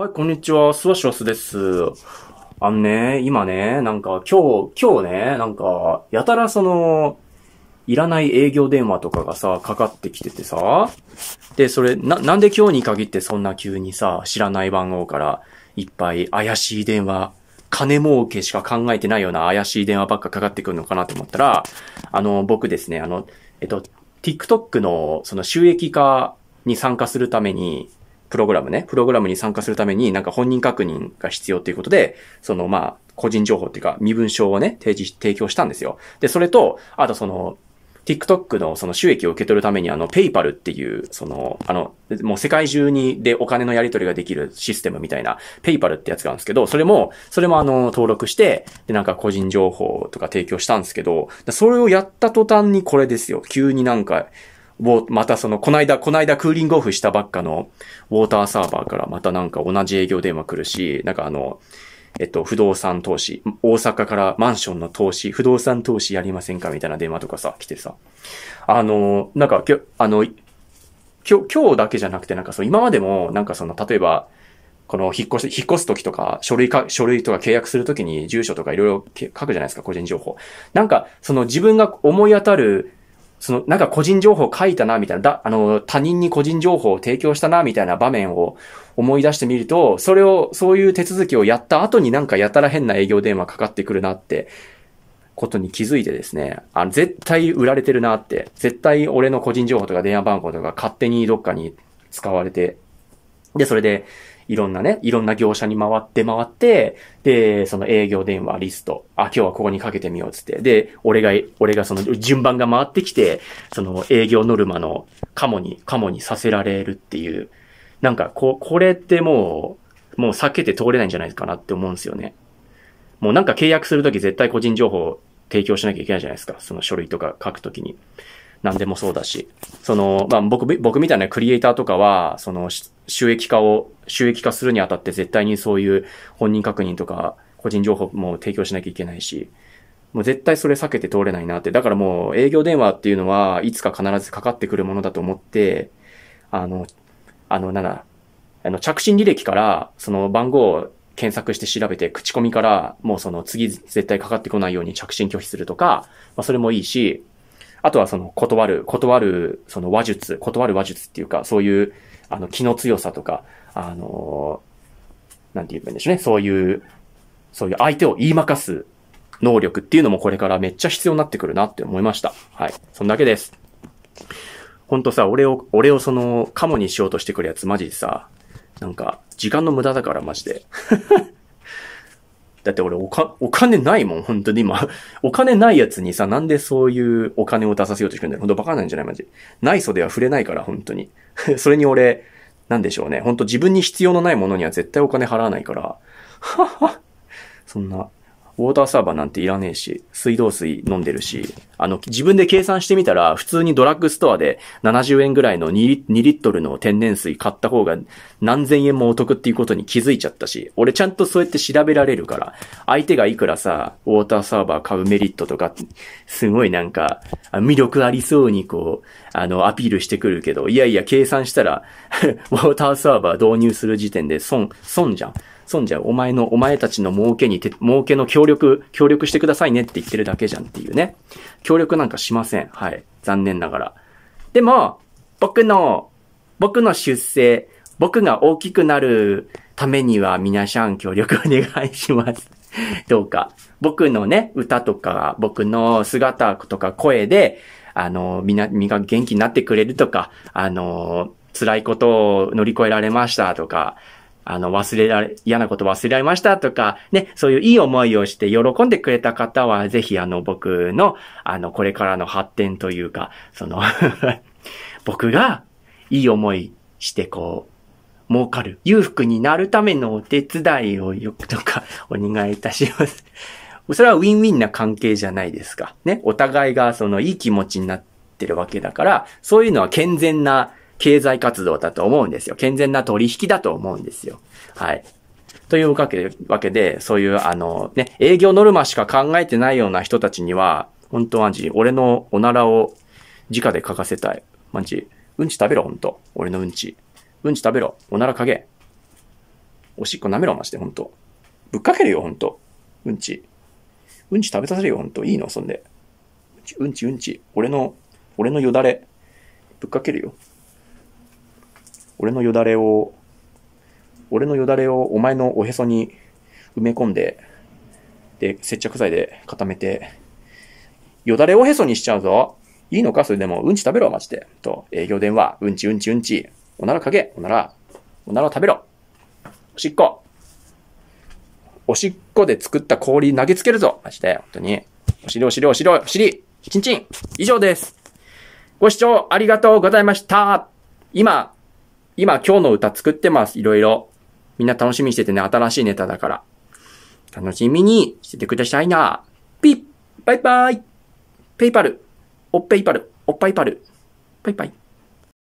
はい、こんにちは。スワシワスです。あのね、今ね、なんか今日、今日ね、なんか、やたらその、いらない営業電話とかがさ、かかってきててさ、で、それ、な、なんで今日に限ってそんな急にさ、知らない番号から、いっぱい怪しい電話、金儲けしか考えてないような怪しい電話ばっかかかってくるのかなと思ったら、あの、僕ですね、あの、えっと、TikTok のその収益化に参加するために、プログラムね、プログラムに参加するためになんか本人確認が必要っていうことで、そのまあ、個人情報っていうか身分証をね、提示、提供したんですよ。で、それと、あとその、TikTok のその収益を受け取るためにあの PayPal っていう、その、あの、もう世界中にでお金のやり取りができるシステムみたいな PayPal ってやつがあるんですけど、それも、それもあの、登録して、で、なんか個人情報とか提供したんですけど、それをやった途端にこれですよ。急になんか、またその、こないだ、こないだクーリングオフしたばっかのウォーターサーバーからまたなんか同じ営業電話来るし、なんかあの、えっと、不動産投資、大阪からマンションの投資、不動産投資やりませんかみたいな電話とかさ、来てさ。あの、なんか、きょあの、今日、今日だけじゃなくて、なんかそう、今までも、なんかその、例えば、この引っ越し、引っ越す時とか、書類か、書類とか契約するときに住所とかいろいろ書くじゃないですか、個人情報。なんか、その自分が思い当たるその、なんか個人情報書いたな、みたいな、だ、あの、他人に個人情報を提供したな、みたいな場面を思い出してみると、それを、そういう手続きをやった後になんかやたら変な営業電話かかってくるなって、ことに気づいてですね、あの、絶対売られてるなって、絶対俺の個人情報とか電話番号とか勝手にどっかに使われて、で、それでいろんなね、いろんな業者に回って回って、で、その営業電話、リスト、あ、今日はここにかけてみようつって、で、俺が、俺がその順番が回ってきて、その営業ノルマのカモに、カモにさせられるっていう、なんか、こ、これってもう、もう避けて通れないんじゃないかなって思うんですよね。もうなんか契約するとき絶対個人情報提供しなきゃいけないじゃないですか。その書類とか書くときに。何でもそうだし、その、まあ、僕、僕みたいなクリエイターとかは、その、収益化を、収益化するにあたって絶対にそういう本人確認とか、個人情報も提供しなきゃいけないし、もう絶対それ避けて通れないなって。だからもう営業電話っていうのはいつか必ずかかってくるものだと思って、あの、あの、なんだ、あの、着信履歴から、その番号を検索して調べて、口コミから、もうその次絶対かかってこないように着信拒否するとか、まあそれもいいし、あとはその断る、断る、その話術、断る話術っていうか、そういう、あの、気の強さとか、あのー、なんて言うんでしょうね。そういう、そういう相手を言いまかす能力っていうのもこれからめっちゃ必要になってくるなって思いました。はい。そんだけです。ほんとさ、俺を、俺をその、カモにしようとしてくるやつマジでさ、なんか、時間の無駄だからマジで。だって俺おか、お金ないもん、本当に今。お金ないやつにさ、なんでそういうお金を出させようとしてるんだよ。ほんとバカなんじゃないマジ。ない袖は触れないから、本当に。それに俺、なんでしょうね。ほんと自分に必要のないものには絶対お金払わないから。はは。そんな、ウォーターサーバーなんていらねえし、水道水飲んでるし、あの、自分で計算してみたら、普通にドラッグストアで70円ぐらいの 2, リ2リットルの天然水買った方が何千円もお得っていうことに気づいちゃったし、俺ちゃんとそうやって調べられるから、相手がいくらさ、ウォーターサーバー買うメリットとか、すごいなんか、魅力ありそうにこう、あの、アピールしてくるけど、いやいや計算したら ウォーターサーバー導入する時点で損、損じゃん。そんじゃお前の、お前たちの儲けに儲けの協力、協力してくださいねって言ってるだけじゃんっていうね。協力なんかしません。はい。残念ながら。でも、僕の、僕の出世、僕が大きくなるためには皆さん協力お願いします。どうか。僕のね、歌とか、僕の姿とか声で、あの、みな、みが元気になってくれるとか、あの、辛いことを乗り越えられましたとか、あの、忘れられ、嫌なこと忘れられましたとか、ね、そういういい思いをして喜んでくれた方は、ぜひあの、僕の、あの、これからの発展というか、その 僕がいい思いしてこう、儲かる、裕福になるためのお手伝いをよくとか、お願いいたしますそれはウィンウィンな関係じゃないですか。ね。お互いがそのいい気持ちになってるわけだから、そういうのは健全な経済活動だと思うんですよ。健全な取引だと思うんですよ。はい。というわけで、そういう、あの、ね、営業ノルマしか考えてないような人たちには、本当マジ、俺のおならを直で書かせたい。マジ、うんち食べろ、本当俺のうんち。うんち食べろ、おならかげ。おしっこ舐めろ、マジで、本当ぶっかけるよ、本当うんち。うんち食べさせるよ、本当いいの、そんで。うんち、うんち、うんち。俺の、俺のよだれ。ぶっかけるよ。俺のよだれを、俺のよだれをお前のおへそに埋め込んで、で、接着剤で固めて、よだれおへそにしちゃうぞいいのかそれでも、うんち食べろマジで。と、営業電話、うんちうんちうんち、おならかけ、おなら、おなら食べろおしっこおしっこで作った氷投げつけるぞマジで、本当に。お尻お尻お尻お尻ちんちん以上ですご視聴ありがとうございました今、今今日の歌作ってます。いろいろ。みんな楽しみにしててね、新しいネタだから。楽しみにしててくださいな。ピッバイバイペイパルおっペイパルおっぱいパルバイバイ